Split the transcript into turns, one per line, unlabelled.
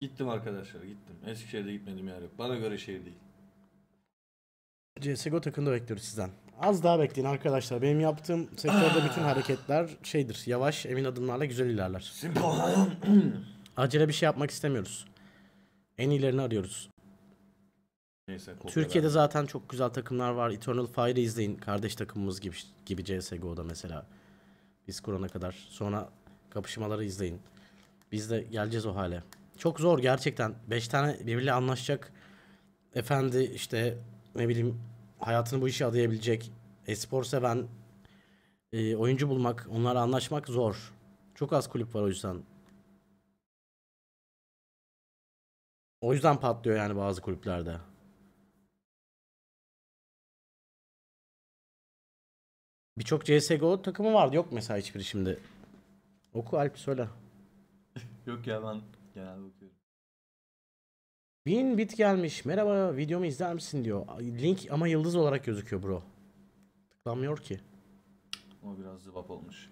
Gittim arkadaşlar gittim. Eskişehir'de gitmedim yani. Bana göre şehir değil.
CSGO takımda bekliyoruz sizden. Az daha bekleyin arkadaşlar. Benim yaptığım sektörde bütün ah. hareketler şeydir. Yavaş, emin adımlarla güzel ilerler. Acele bir şey yapmak istemiyoruz. En iyilerini arıyoruz.
Neyse, Türkiye'de abi.
zaten çok güzel takımlar var. Eternal Fire'ı izleyin. Kardeş takımımız gibi gibi CSGO'da mesela. Biz kurana kadar. Sonra kapışmaları izleyin. Biz de geleceğiz o hale. Çok zor gerçekten. 5 tane birbiriyle anlaşacak efendi işte ne bileyim hayatını bu işe adayabilecek espor seven e, oyuncu bulmak, onlarla anlaşmak zor. Çok az kulüp var o yüzden.
O yüzden patlıyor yani bazı kulüplerde. Birçok CSGO
takımı vardı. Yok mesela hiçbiri şimdi. Oku Alp söyle.
Yok ya ben Genelde okuyorum.
Bin bit gelmiş. Merhaba videomu izler misin diyor. Link ama yıldız olarak gözüküyor bro. Tıklamıyor ki.
O biraz zıvap olmuş.